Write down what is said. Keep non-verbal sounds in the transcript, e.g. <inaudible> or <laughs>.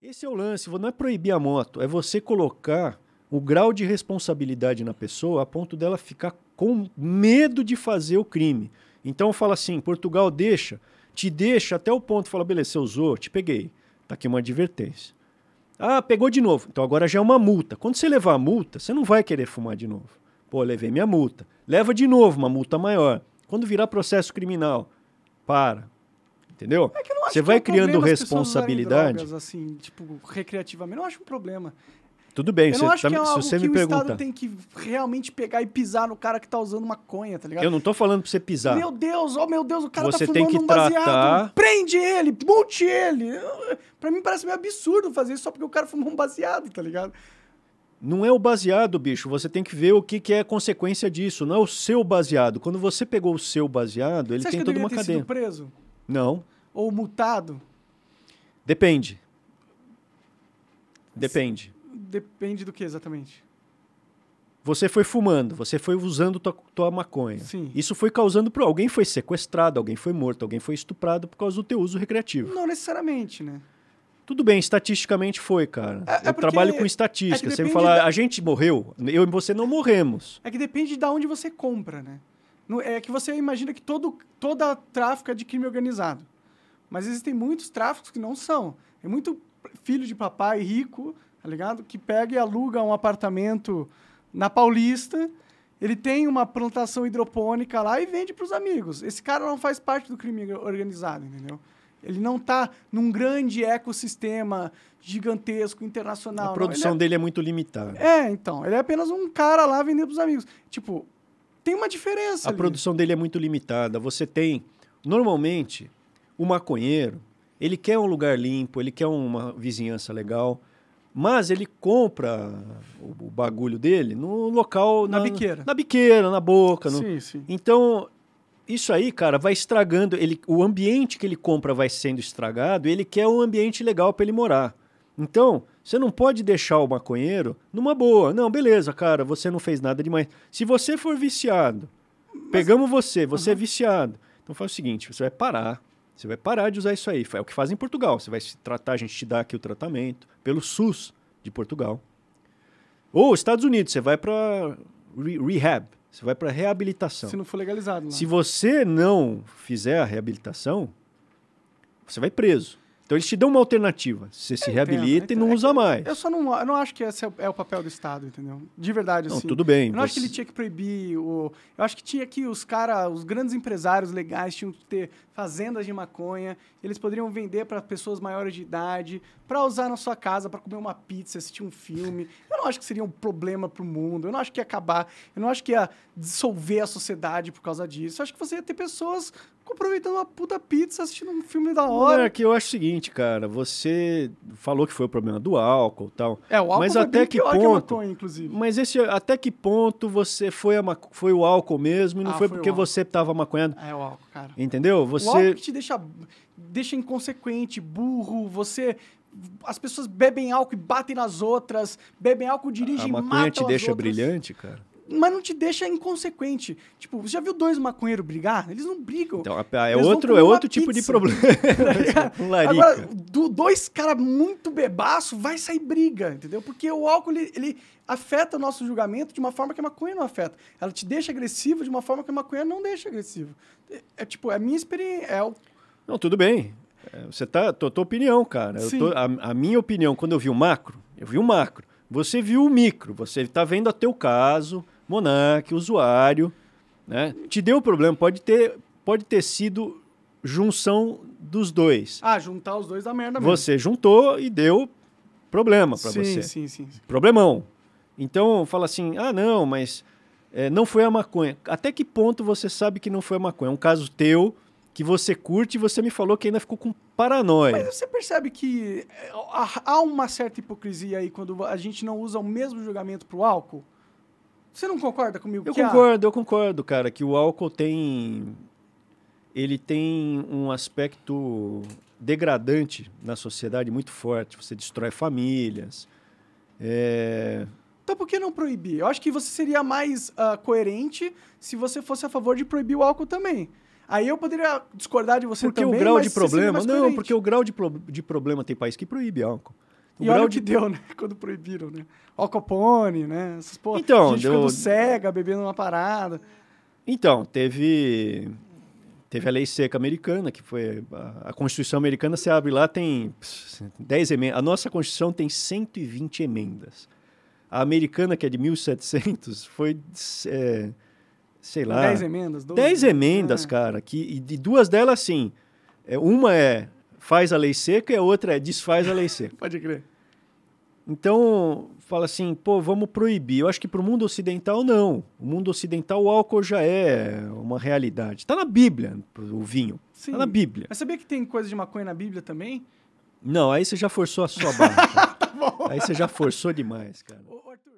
Esse é o lance, não é proibir a moto, é você colocar o grau de responsabilidade na pessoa a ponto dela ficar com medo de fazer o crime. Então fala assim, Portugal deixa, te deixa até o ponto, fala, beleza, você usou, te peguei, tá aqui uma advertência. Ah, pegou de novo, então agora já é uma multa. Quando você levar a multa, você não vai querer fumar de novo. Pô, levei minha multa. Leva de novo uma multa maior. Quando virar processo criminal, para, entendeu? É você é vai criando responsabilidade. Drogas, assim, tipo, recreativamente, eu não acho um problema. Tudo bem, você acho tá, é se você me pergunta. O Estado tem que realmente pegar e pisar no cara que tá usando maconha, tá ligado? Eu não tô falando pra você pisar. Meu Deus, oh meu Deus, o cara você tá fumando tem que um tratar... baseado. Prende ele, multe ele. Pra mim parece meio absurdo fazer isso só porque o cara fumou um baseado, tá ligado? Não é o baseado, bicho. Você tem que ver o que, que é consequência disso. Não é o seu baseado. Quando você pegou o seu baseado, ele você tem toda uma cadeia. Sido preso? Não. Ou multado? Depende. Depende. Depende do que exatamente? Você foi fumando, você foi usando tua, tua maconha. Sim. Isso foi causando para alguém foi sequestrado, alguém foi morto, alguém foi estuprado por causa do teu uso recreativo. Não necessariamente, né? Tudo bem, estatisticamente foi, cara. É, é eu é trabalho com é estatística. É você me fala, da... a gente morreu, eu e você não morremos. É que depende de onde você compra, né? É que você imagina que todo, todo tráfico é de crime organizado. Mas existem muitos tráficos que não são. É muito filho de papai rico, tá ligado? Que pega e aluga um apartamento na Paulista. Ele tem uma plantação hidropônica lá e vende para os amigos. Esse cara não faz parte do crime organizado, entendeu? Ele não está num grande ecossistema gigantesco, internacional. A produção é... dele é muito limitada. É, então. Ele é apenas um cara lá vendendo para os amigos. Tipo, tem uma diferença. A ali. produção dele é muito limitada. Você tem. Normalmente, o maconheiro, ele quer um lugar limpo, ele quer uma vizinhança legal, mas ele compra o, o bagulho dele no local. Na, na, biqueira. Na biqueira, na boca. No... Sim, sim. Então, isso aí, cara, vai estragando. Ele, o ambiente que ele compra vai sendo estragado ele quer um ambiente legal para ele morar. Então, você não pode deixar o maconheiro numa boa. Não, beleza, cara, você não fez nada demais. Se você for viciado, Mas... pegamos você, você uhum. é viciado. Então faz o seguinte, você vai parar, você vai parar de usar isso aí. É o que faz em Portugal. Você vai se tratar, a gente te dá aqui o tratamento pelo SUS de Portugal. Ou Estados Unidos, você vai para re rehab, você vai para reabilitação. Se não for legalizado. Não. Se você não fizer a reabilitação, você vai preso. Então eles te dão uma alternativa. Você se reabilita entendo, e não é usa mais. Eu só não, eu não acho que esse é o é papel do Estado, entendeu? De verdade, assim. Não, tudo bem. Eu não você... acho que ele tinha que proibir. O... Eu acho que tinha que os caras, os grandes empresários legais tinham que ter fazendas de maconha. Eles poderiam vender para pessoas maiores de idade, para usar na sua casa, para comer uma pizza, assistir um filme. Eu eu não acho que seria um problema para o mundo, eu não acho que ia acabar, eu não acho que ia dissolver a sociedade por causa disso. Eu acho que você ia ter pessoas aproveitando uma puta pizza, assistindo um filme da hora. É que eu acho o seguinte, cara, você falou que foi o problema do álcool e tal. É, o álcool mas até que ponto, que a maconha, inclusive. Mas esse, até que ponto você foi, a, foi o álcool mesmo e não ah, foi, foi porque você tava maconhando? É o álcool, cara. Entendeu? Você... O álcool te deixa, deixa inconsequente, burro, você as pessoas bebem álcool e batem nas outras, bebem álcool, dirigem e matam as outras. A maconha te deixa brilhante, cara? Mas não te deixa inconsequente. Tipo, você já viu dois maconheiros brigar? Eles não brigam. Então, é, é Eles outro, é outro tipo de problema. <laughs> <laughs> Agora, do, dois caras muito bebaço, vai sair briga, entendeu? Porque o álcool, ele, ele afeta o nosso julgamento de uma forma que a maconha não afeta. Ela te deixa agressivo de uma forma que a maconha não deixa agressivo. É, é tipo, é a minha experiência. É o... Não, tudo bem. É, você tá. Tua, tua opinião, cara. Tô, a, a, minha opinião, quando eu vi o macro, eu vi o macro. Você viu o micro, você está vendo até teu caso, Monark, usuário, né? Te deu problema, pode ter, pode ter sido junção dos dois. Ah, juntar os dois dá merda mesmo. Você juntou e deu problema para você. Sim, sim, sim. Problemão. Então, fala assim, ah, não, mas é, não foi a maconha. Até que ponto você sabe que não foi a maconha? É um caso teu, que você curte e você me falou que ainda ficou com paranoia. Mas você percebe que eh, há uma certa hipocrisia aí quando a gente não usa o mesmo julgamento para o álcool? Você não concorda comigo? Eu concordo, há? eu concordo, cara, que o álcool tem ele tem um aspecto degradante na sociedade muito forte. Você destrói famílias. É... Então por que não proibir? Eu acho que você seria mais uh, coerente se você fosse a favor de proibir o álcool também. Aí eu poderia discordar de você porque também, o grau de problema, não, porque o grau de, pro, de problema tem país que proíbe álcool. O e olha o que de... deu, né? <laughs> Quando proibiram, né? Alcopone, né? Essas porra, então, gente deu... ficando cega, bebendo uma parada. Então, teve teve a lei seca americana, que foi a, a Constituição americana, você abre lá, tem 10 emendas. A nossa Constituição tem 120 emendas. A americana, que é de 1700, foi é, sei lá. Dez emendas? Dez emendas, é. cara. Que, e, de duas delas, sim. É, uma é faz a lei seca e a outra é desfaz a lei seca. <laughs> Pode crer. Então, fala assim, pô, vamos proibir. Eu acho que para o mundo ocidental, não. O mundo ocidental, o álcool já é uma realidade. Está na Bíblia, o vinho. Tá na Bíblia. Mas sabia que tem coisa de maconha na Bíblia também? Não, aí você já forçou a sua barra. <laughs> tá bom. Aí você já forçou demais, cara. Ô, Arthur.